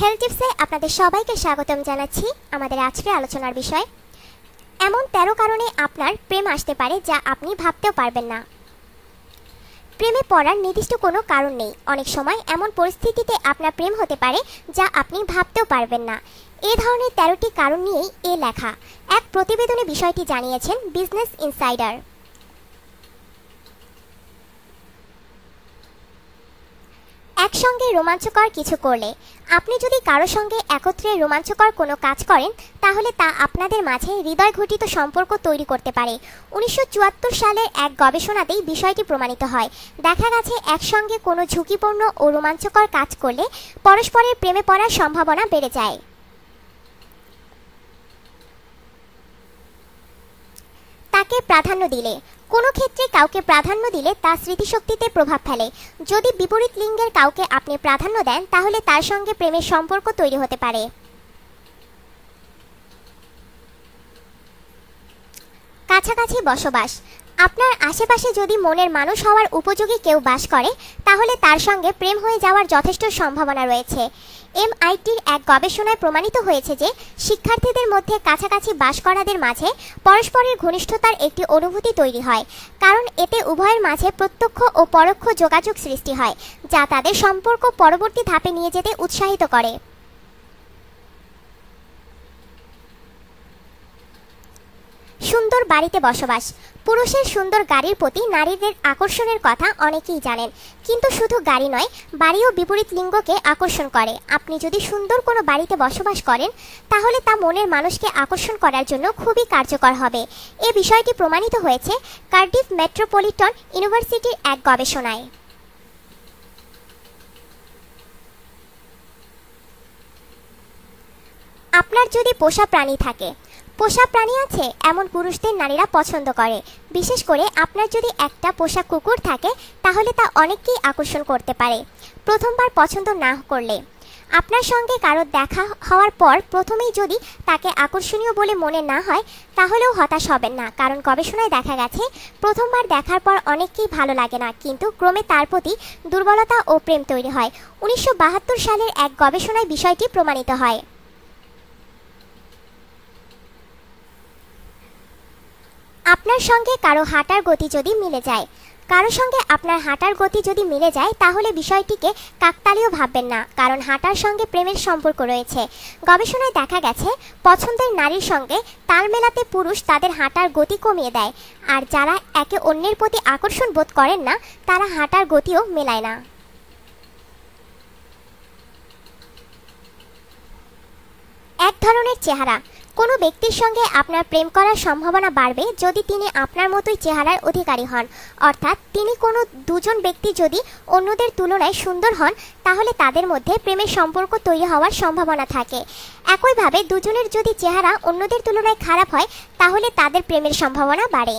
health টিপসে আপনাদের সবাইকে স্বাগতম জানাচ্ছি আমাদের আজকের আলোচনার বিষয় এমন তেরো কারণে আপনার প্রেম আসতে পারে যা আপনি ভাবতেও পারবেন না প্রেমে পড়ার নির্দিষ্ট কোনো কারণ নেই অনেক সময় এমন পরিস্থিতিতে আপনার প্রেম হতে পারে যা আপনি ভাবতেও পারবেন না এ ধরনের তেরোটি কারণ নিয়েই এ লেখা এক প্রতিবেদনে বিষয়টি জানিয়েছেন বিজনেস ইনসাইডার একসঙ্গে রোমাঞ্চকর কিছু করলে আপনি যদি কারো সঙ্গে একত্রে রোমাঞ্চকর কোনো কাজ করেন তাহলে তা আপনাদের মাঝে হৃদয় ঘটিত সম্পর্ক তৈরি করতে পারে উনিশশো সালের এক গবেষণাতেই বিষয়টি প্রমাণিত হয় দেখা গেছে একসঙ্গে কোনো ঝুঁকিপূর্ণ ও রোমাঞ্চকর কাজ করলে পরস্পরের প্রেমে পড়ার সম্ভাবনা বেড়ে যায় তাকে প্রাধান্য দিলে কোনো ক্ষেত্রে কাউকে প্রাধান্য দিলে তা স্মৃতিশক্তিতে প্রভাব ফেলে যদি বিপরীত লিঙ্গের কাউকে আপনি প্রাধান্য দেন তাহলে তার সঙ্গে প্রেমের সম্পর্ক তৈরি হতে পারে কাছাকাছি বসবাস আপনার আশেপাশে যদি মনের মানুষ হওয়ার উপযোগী কেউ বাস করে তাহলে তার সঙ্গে প্রেম হয়ে যাওয়ার যথেষ্ট সম্ভাবনা রয়েছে এমআইটির এক গবেষণায় প্রমাণিত হয়েছে যে শিক্ষার্থীদের মধ্যে কাছাকাছি বাস করাদের মাঝে পরস্পরের ঘনিষ্ঠতার একটি অনুভূতি তৈরি হয় কারণ এতে উভয়ের মাঝে প্রত্যক্ষ ও পরোক্ষ যোগাযোগ সৃষ্টি হয় যা তাদের সম্পর্ক পরবর্তী ধাপে নিয়ে যেতে উৎসাহিত করে সুন্দর বাড়িতে বসবাস পুরুষের সুন্দর গাড়ির প্রতি নারীদের আকর্ষণের কথা অনেকেই জানেন কিন্তু শুধু গাড়ি নয় বাড়িও বিপরীত লিঙ্গকে আকর্ষণ করে আপনি যদি সুন্দর কোনো বাড়িতে বসবাস করেন তাহলে তা মনের মানুষকে আকর্ষণ করার জন্য খুবই কার্যকর হবে এ বিষয়টি প্রমাণিত হয়েছে কার্ডিফ মেট্রোপলিটন ইউনিভার্সিটির এক গবেষণায় আপনার যদি পোষা প্রাণী থাকে পোষা প্রাণী আছে এমন পুরুষদের নারীরা পছন্দ করে বিশেষ করে আপনার যদি একটা পোষা কুকুর থাকে তাহলে তা অনেককেই আকর্ষণ করতে পারে প্রথমবার পছন্দ না করলে আপনার সঙ্গে কারো দেখা হওয়ার পর প্রথমেই যদি তাকে আকর্ষণীয় বলে মনে না হয় তাহলেও হতাশ হবেন না কারণ গবেষণায় দেখা গেছে প্রথমবার দেখার পর অনেককেই ভালো লাগে না কিন্তু ক্রমে তার প্রতি দুর্বলতা ও প্রেম তৈরি হয় উনিশশো সালের এক গবেষণায় বিষয়টি প্রমাণিত হয় আপনার সঙ্গে কারো হাঁটার গতি যদি মিলে যায় কারো সঙ্গে আপনার হাঁটার গতি যদি মিলে যায় তাহলে বিষয়টিকে কাকতালীয় ভাববেন না কারণ হাঁটার সঙ্গে প্রেমের সম্পর্ক রয়েছে গবেষণায় দেখা গেছে পছন্দের নারীর সঙ্গে তাল মেলাতে পুরুষ তাদের হাঁটার গতি কমিয়ে দেয় আর যারা একে অন্যের প্রতি আকর্ষণ বোধ করেন না তারা হাঁটার গতিও মেলায় না এক ধরনের চেহারা কোনো ব্যক্তির সঙ্গে আপনার প্রেম করার সম্ভাবনা বাড়বে যদি তিনি আপনার মতোই চেহারার অধিকারী হন অর্থাৎ তিনি কোনো দুজন ব্যক্তি যদি অন্যদের তুলনায় সুন্দর হন তাহলে তাদের মধ্যে প্রেমের সম্পর্ক তৈরি হওয়ার সম্ভাবনা থাকে একইভাবে দুজনের যদি চেহারা অন্যদের তুলনায় খারাপ হয় তাহলে তাদের প্রেমের সম্ভাবনা বাড়ে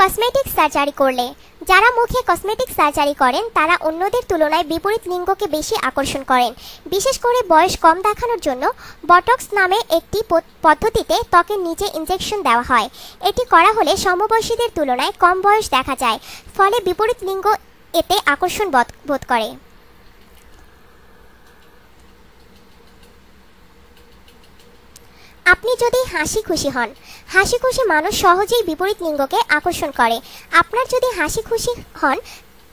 কসমেটিক সার্জারি করলে যারা মুখে কসমেটিক সার্জারি করেন তারা অন্যদের তুলনায় বিপরীত লিঙ্গকে বেশি আকর্ষণ করেন বিশেষ করে বয়স কম দেখানোর জন্য বটক্স নামে একটি পদ্ধতিতে ত্বকের নিচে ইনজেকশন দেওয়া হয় এটি করা হলে সমবয়সীদের তুলনায় কম বয়স দেখা যায় ফলে বিপরীত লিঙ্গ এতে আকর্ষণ বোধ করে আপনি যদি হাসি খুশি হন হাসি খুশি মানুষ সহজেই বিপরীত লিঙ্গকে আকর্ষণ করে আপনার যদি হাসি খুশি হন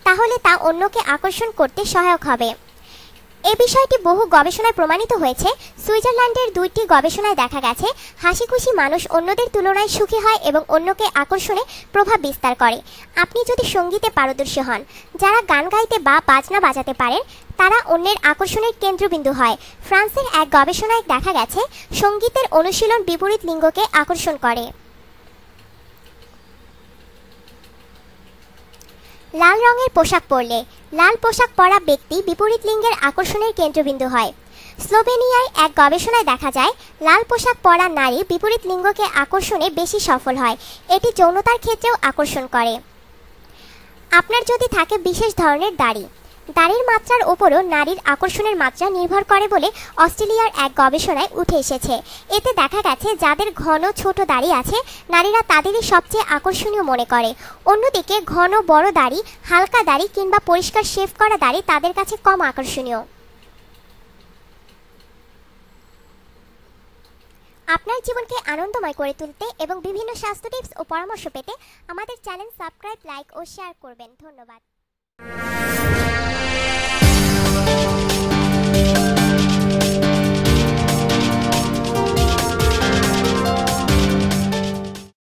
তাহলে তা অন্যকে আকর্ষণ করতে সহায়ক হবে এ বিষয়টি বহু গবেষণায় প্রমাণিত হয়েছে সুইজারল্যান্ডের দুইটি গবেষণায় দেখা গেছে হাসি খুশি মানুষ অন্যদের তুলনায় সুখী হয় এবং অন্যকে আকর্ষণে প্রভাব বিস্তার করে আপনি যদি সঙ্গীতে পারদর্শী হন যারা গান গাইতে বা বাজনা বাজাতে পারেন তারা অন্যের আকর্ষণের কেন্দ্রবিন্দু হয় ফ্রান্সের এক গবেষণায় দেখা গেছে সঙ্গীতের অনুশীলন বিপরীত লিঙ্গকে আকর্ষণ করে লাল রঙের পোশাক পরলে লাল পোশাক পরা ব্যক্তি বিপরীত লিঙ্গের আকর্ষণের কেন্দ্রবিন্দু হয় স্লোভেনিয়ায় এক গবেষণায় দেখা যায় লাল পোশাক পরা নারী বিপরীত লিঙ্গকে আকর্ষণে বেশি সফল হয় এটি যৌনতার ক্ষেত্রেও আকর্ষণ করে আপনার যদি থাকে বিশেষ ধরনের দাড়ি নারীর মাত্রার ওপরও নারীর আকর্ষণের মাত্রা নির্ভর করে বলে অস্ট্রেলিয়ার এক গবেষণায় উঠে এসেছে এতে দেখা গেছে যাদের ঘন ছোট দাড়ি আছে নারীরা তাদেরই সবচেয়ে আকর্ষণীয় মনে করে অন্যদিকে ঘন বড় দাড়ি হালকা দাড়ি কিংবা পরিষ্কার শেভ করা দাড়ি তাদের কাছে কম আকর্ষণীয় আপনার জীবনকে আনন্দময় করে তুলতে এবং বিভিন্ন স্বাস্থ্য টিপস ও পরামর্শ পেতে আমাদের চ্যানেল সাবস্ক্রাইব লাইক ও শেয়ার করবেন ধন্যবাদ